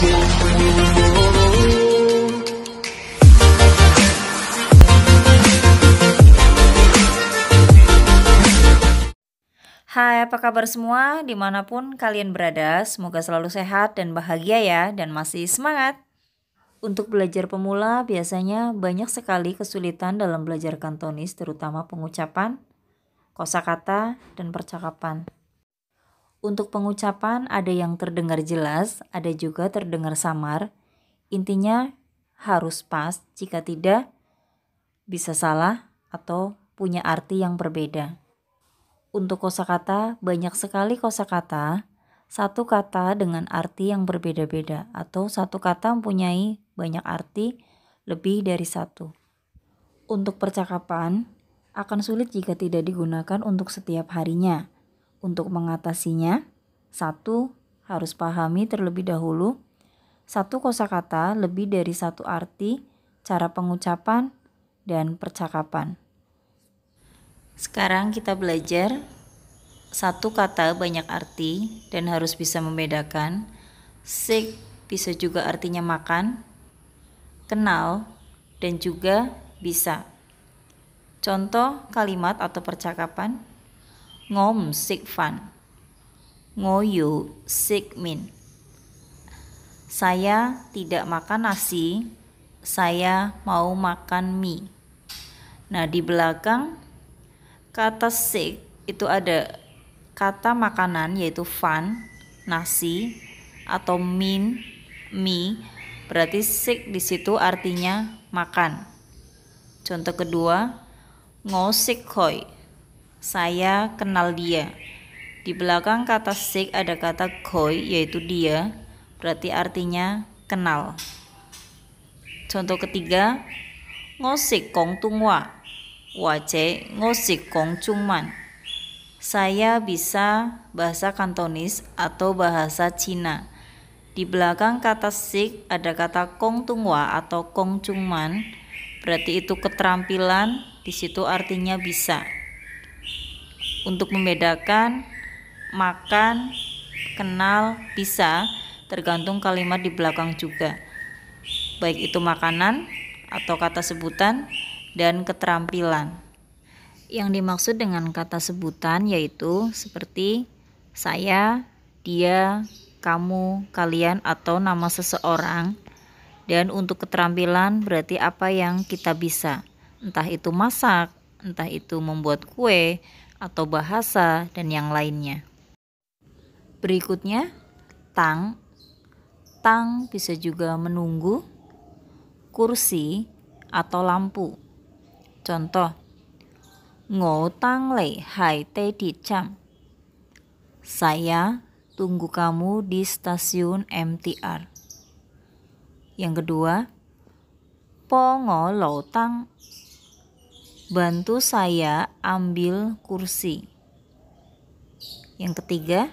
Hai, apa kabar semua? Dimanapun kalian berada, semoga selalu sehat dan bahagia ya, dan masih semangat. Untuk belajar pemula, biasanya banyak sekali kesulitan dalam belajar Kantonis, terutama pengucapan, kosakata, dan percakapan. Untuk pengucapan ada yang terdengar jelas, ada juga terdengar samar. Intinya harus pas, jika tidak bisa salah atau punya arti yang berbeda. Untuk kosakata banyak sekali kosakata, satu kata dengan arti yang berbeda-beda atau satu kata mempunyai banyak arti lebih dari satu. Untuk percakapan akan sulit jika tidak digunakan untuk setiap harinya untuk mengatasinya, satu harus pahami terlebih dahulu satu kosakata lebih dari satu arti, cara pengucapan, dan percakapan. Sekarang kita belajar satu kata banyak arti dan harus bisa membedakan. Sik bisa juga artinya makan, kenal, dan juga bisa. Contoh kalimat atau percakapan 我唔食飯，我要食麵。Saya tidak makan nasi, saya mau makan mie. Nah, di belakang kata sik itu ada kata makanan yaitu fan, nasi atau min, mie. Berarti sik di situ artinya makan. Contoh kedua, ngosik koi saya kenal dia. Di belakang kata sik ada kata koi yaitu dia, berarti artinya kenal. Contoh ketiga, ngosik kong tungwa, wace ngosik kong cungman. Saya bisa bahasa Kantonis atau bahasa Cina. Di belakang kata sik ada kata kong tungwa atau kong cungman, berarti itu keterampilan, di situ artinya bisa untuk membedakan makan, kenal, bisa tergantung kalimat di belakang juga. Baik itu makanan atau kata sebutan dan keterampilan. Yang dimaksud dengan kata sebutan yaitu seperti saya, dia, kamu, kalian atau nama seseorang. Dan untuk keterampilan berarti apa yang kita bisa. Entah itu masak, entah itu membuat kue, atau bahasa, dan yang lainnya. Berikutnya, tang. Tang bisa juga menunggu, kursi, atau lampu. Contoh, ngô tang lei hai te di cham. Saya tunggu kamu di stasiun MTR. Yang kedua, po ngo lo tang Bantu saya ambil kursi. Yang ketiga,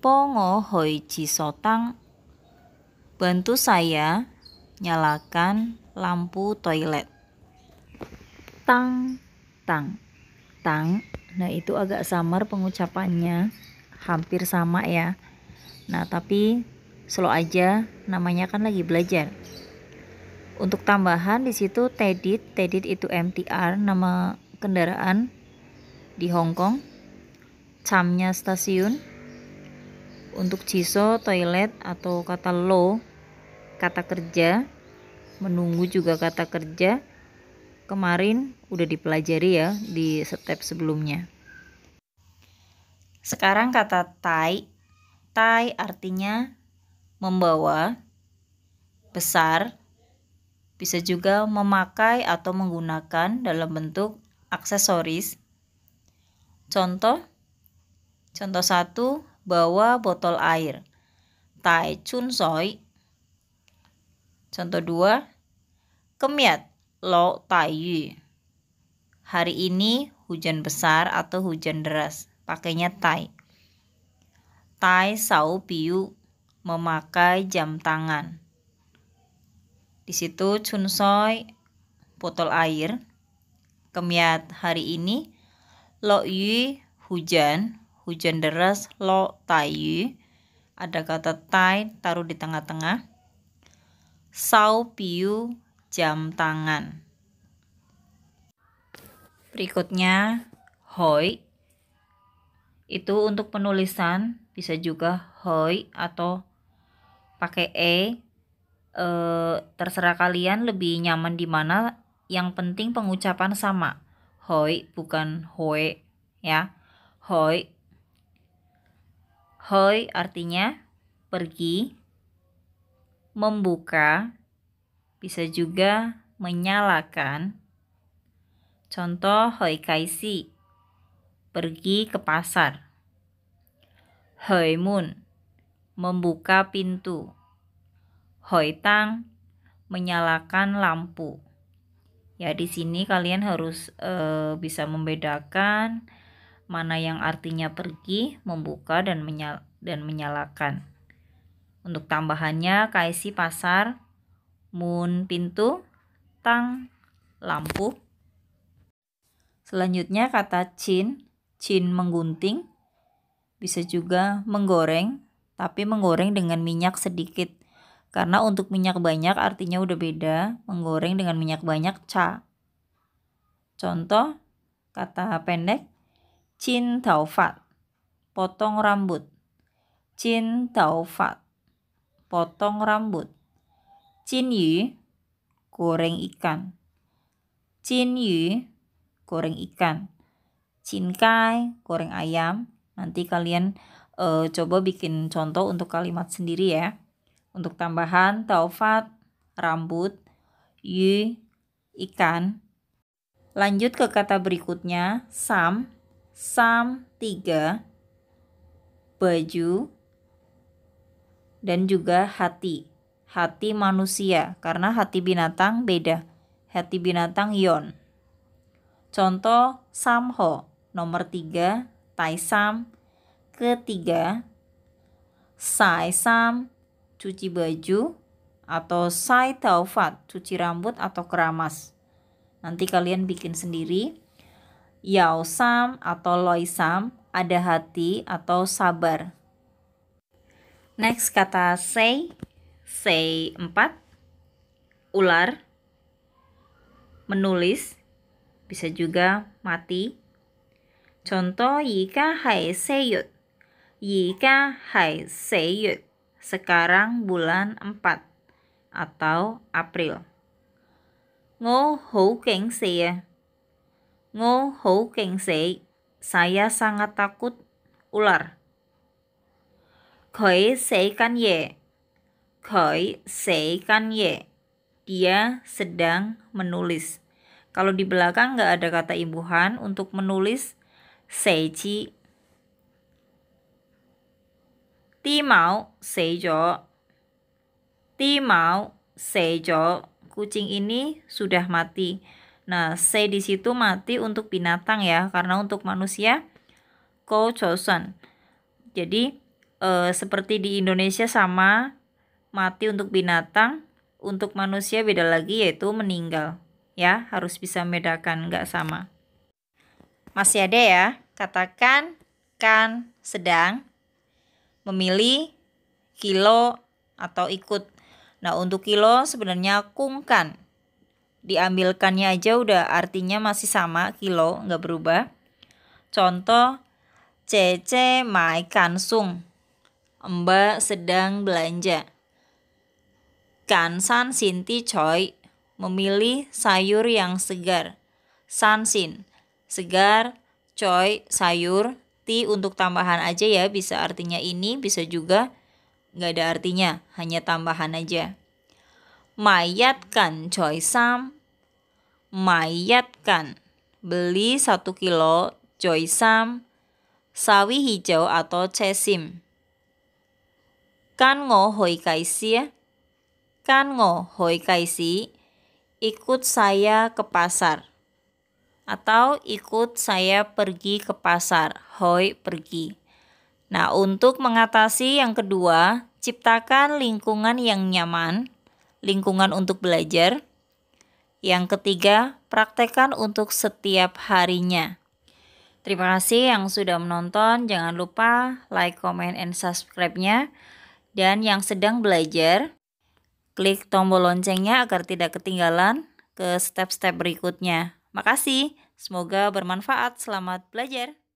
Pongo Hoi Sotang. Bantu saya nyalakan lampu toilet. Tang, tang, tang. Nah itu agak samar pengucapannya, hampir sama ya. Nah tapi slow aja, namanya kan lagi belajar. Untuk tambahan di situ TEDIT, TEDIT itu MTR nama kendaraan di Hong Kong. Camnya stasiun. Untuk JISO toilet atau kata lo kata kerja menunggu juga kata kerja kemarin udah dipelajari ya di step sebelumnya. Sekarang kata tai. Tai artinya membawa, besar, bisa juga memakai atau menggunakan dalam bentuk aksesoris. Contoh Contoh satu bawa botol air. Tai chun soi. Contoh dua Kemiat lo tai yu. Hari ini hujan besar atau hujan deras. Pakainya tai. Tai sau piu memakai jam tangan. Di situ Chunsoy botol air. Kemiat hari ini lo yu hujan, hujan deras lo tayu. Ada kata tai taruh di tengah-tengah. Sau piu jam tangan. Berikutnya hoi itu untuk penulisan bisa juga hoi atau pakai e eh, terserah kalian lebih nyaman di mana yang penting pengucapan sama hoi bukan hoe ya hoi hoi artinya pergi membuka bisa juga menyalakan contoh hoi kaisi pergi ke pasar hoi mun membuka pintu Hoi tang menyalakan lampu. Ya, di sini kalian harus e, bisa membedakan mana yang artinya pergi, membuka dan menyal dan menyalakan. Untuk tambahannya kaisi pasar, mun pintu, tang lampu. Selanjutnya kata Chin, Chin menggunting. Bisa juga menggoreng, tapi menggoreng dengan minyak sedikit karena untuk minyak banyak artinya udah beda menggoreng dengan minyak banyak ca. Contoh kata pendek cin taufat potong rambut. Cin taufat potong rambut. Cin yu goreng ikan. Cin yu goreng ikan. Cin kai goreng ayam. Nanti kalian uh, coba bikin contoh untuk kalimat sendiri ya. Untuk tambahan taufat, rambut, y, ikan. Lanjut ke kata berikutnya, sam, sam tiga baju, dan juga hati. Hati manusia, karena hati binatang beda. Hati binatang yon. Contoh samho, nomor tiga, taisam, ketiga, sam cuci baju atau sai taufat cuci rambut atau keramas nanti kalian bikin sendiri sam atau sam ada hati atau sabar next kata say say 4 ular menulis bisa juga mati contoh jika hai seyut jika hai seyut sekarang bulan 4 atau April. Ngô hữu cảnh sĩ. Ngô hữu Saya sangat takut ular. Khởi kan ye. Koi Khởi kan sĩ ye Dia sedang menulis. Kalau di belakang nggak ada kata imbuhan untuk menulis seiji 啲貓死咗。啲貓死咗. Kucing ini sudah mati. Nah, se di situ mati untuk binatang ya, karena untuk manusia kau chosen. Jadi e, seperti di Indonesia sama mati untuk binatang, untuk manusia beda lagi yaitu meninggal. Ya, harus bisa membedakan nggak sama. Masih ada ya, katakan kan sedang memilih kilo atau ikut. Nah, untuk kilo sebenarnya kungkan. Diambilkannya aja udah artinya masih sama kilo, nggak berubah. Contoh, Cece mai kansung. Mbak sedang belanja. Kansan Sinti coy memilih sayur yang segar. Sansin, segar, coy, sayur, untuk tambahan aja ya, bisa artinya ini, bisa juga nggak ada artinya, hanya tambahan aja. Mayatkan coy sam, mayatkan. Beli 1 kilo coy sam, sawi hijau atau cesim. Kan hoi kaisi, ya kan hoi kaisi, ikut saya ke pasar atau ikut saya pergi ke pasar. Hoi, pergi. Nah, untuk mengatasi yang kedua, ciptakan lingkungan yang nyaman, lingkungan untuk belajar. Yang ketiga, praktekkan untuk setiap harinya. Terima kasih yang sudah menonton. Jangan lupa like, comment, and subscribe-nya. Dan yang sedang belajar, klik tombol loncengnya agar tidak ketinggalan ke step-step berikutnya. Makasih, semoga bermanfaat. Selamat belajar.